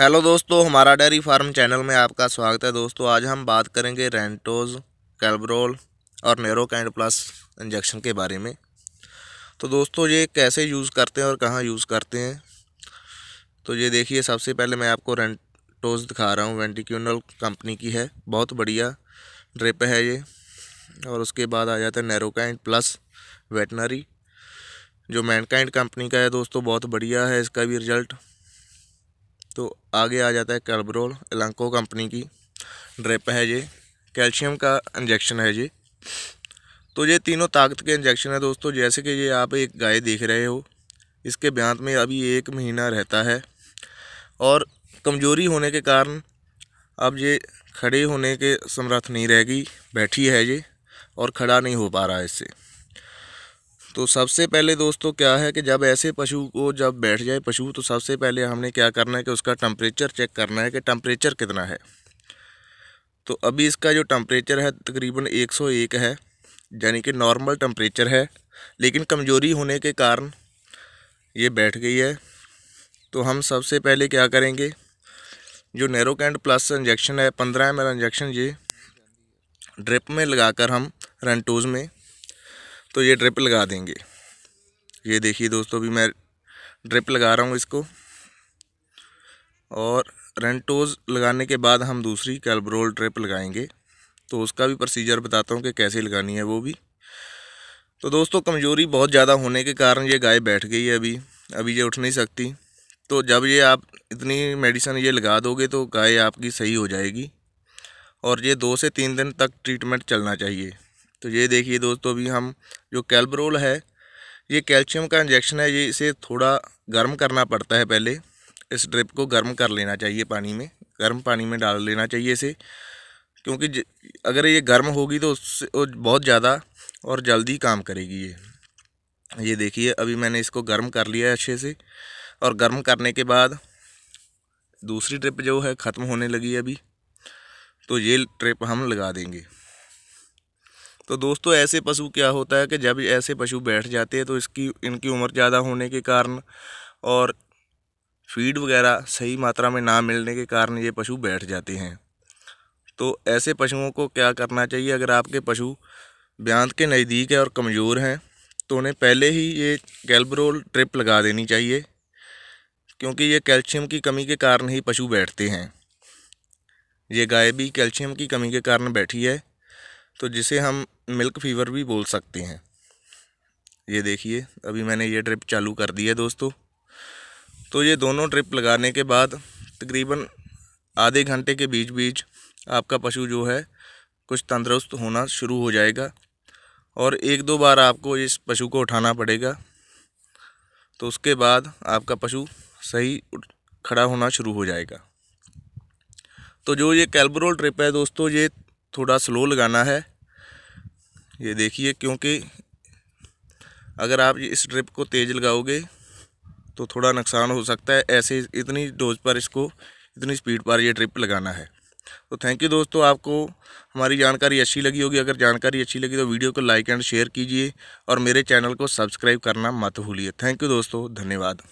hello दोस्तों हमारा dairy farm channel में आपका स्वागत है दोस्तों आज हम बात करेंगे रेंटोज कैलब्रोल और कैंड प्लस इंजेक्शन के बारे में तो दोस्तों ये कैसे यूज़ करते हैं और कहाँ यूज़ करते हैं तो ये देखिए सबसे पहले मैं आपको रेंटोज दिखा रहा हूँ वेंटिक्यूनल कंपनी की है बहुत बढ़िया ड्रिप है ये और उसके बाद आ जाता है कैंड प्लस वेटनरी जो मैनकाइंड कंपनी का है दोस्तों बहुत बढ़िया है इसका भी रिज़ल्ट तो आगे आ जाता है कैलब्रोल एलंको कंपनी की ड्रिप है ये कैल्शियम का इंजेक्शन है ये तो ये तीनों ताकत के इंजेक्शन है दोस्तों जैसे कि ये आप एक गाय देख रहे हो इसके ब्यांत में अभी एक महीना रहता है और कमजोरी होने के कारण अब ये खड़े होने के समर्थ नहीं रहेगी बैठी है ये और खड़ा नहीं हो पा रहा है इससे तो सबसे पहले दोस्तों क्या है कि जब ऐसे पशु को जब बैठ जाए पशु तो सबसे पहले हमने क्या करना है कि उसका टम्परेचर चेक करना है कि टम्परेचर कितना है तो अभी इसका जो टम्परेचर है तकरीबन 101 है यानी कि नॉर्मल टम्परेचर है लेकिन कमज़ोरी होने के कारण ये बैठ गई है तो हम सबसे पहले क्या करेंगे जो नैरोकैंड प्लस इंजेक्शन है पंद्रह एम इंजेक्शन ये ड्रिप में लगाकर हम रनटूज में तो ये ड्रिप लगा देंगे ये देखिए दोस्तों अभी मैं ड्रिप लगा रहा हूँ इसको और रेंटोज लगाने के बाद हम दूसरी कैलब्रोल ड्रिप लगाएंगे तो उसका भी प्रोसीजर बताता हूँ कि कैसे लगानी है वो भी तो दोस्तों कमज़ोरी बहुत ज़्यादा होने के कारण ये गाय बैठ गई है अभी अभी ये उठ नहीं सकती तो जब ये आप इतनी मेडिसन ये लगा दोगे तो गाय आपकी सही हो जाएगी और ये दो से तीन दिन तक ट्रीटमेंट चलना चाहिए तो ये देखिए दोस्तों अभी हम जो कैल्बरोल है ये कैल्शियम का इंजेक्शन है ये इसे थोड़ा गर्म करना पड़ता है पहले इस ड्रिप को गर्म कर लेना चाहिए पानी में गर्म पानी में डाल लेना चाहिए इसे क्योंकि अगर ये गर्म होगी तो उससे बहुत ज़्यादा और जल्दी काम करेगी ये ये देखिए अभी मैंने इसको गर्म कर लिया है अच्छे से और गर्म करने के बाद दूसरी ट्रिप जो है ख़त्म होने लगी अभी तो ये ट्रिप हम लगा देंगे तो दोस्तों ऐसे पशु क्या होता है कि जब ऐसे पशु बैठ जाते हैं तो इसकी इनकी उम्र ज़्यादा होने के कारण और फीड वगैरह सही मात्रा में ना मिलने के कारण ये पशु बैठ जाते हैं तो ऐसे पशुओं को क्या करना चाहिए अगर आपके पशु ब्यांत के नज़दीक है और कमज़ोर हैं तो उन्हें पहले ही ये गैल्बरोल ट्रिप लगा देनी चाहिए क्योंकि ये कैल्शियम की कमी के कारण ही पशु बैठते हैं ये गाय भी कैल्शियम की कमी के कारण बैठी है तो जिसे हम मिल्क फीवर भी बोल सकते हैं ये देखिए अभी मैंने ये ट्रिप चालू कर दी है दोस्तों तो ये दोनों ट्रिप लगाने के बाद तकरीबन आधे घंटे के बीच बीच आपका पशु जो है कुछ तंदरुस्त होना शुरू हो जाएगा और एक दो बार आपको इस पशु को उठाना पड़ेगा तो उसके बाद आपका पशु सही खड़ा होना शुरू हो जाएगा तो जो ये कैलबरोल ट्रिप है दोस्तों ये थोड़ा स्लो लगाना है ये देखिए क्योंकि अगर आप इस ड्रिप को तेज़ लगाओगे तो थोड़ा नुकसान हो सकता है ऐसे इतनी डोज पर इसको इतनी स्पीड पर ये ड्रिप लगाना है तो थैंक यू दोस्तों आपको हमारी जानकारी अच्छी लगी होगी अगर जानकारी अच्छी लगी तो वीडियो को लाइक एंड शेयर कीजिए और मेरे चैनल को सब्सक्राइब करना मत भूलिए थैंक यू दोस्तों धन्यवाद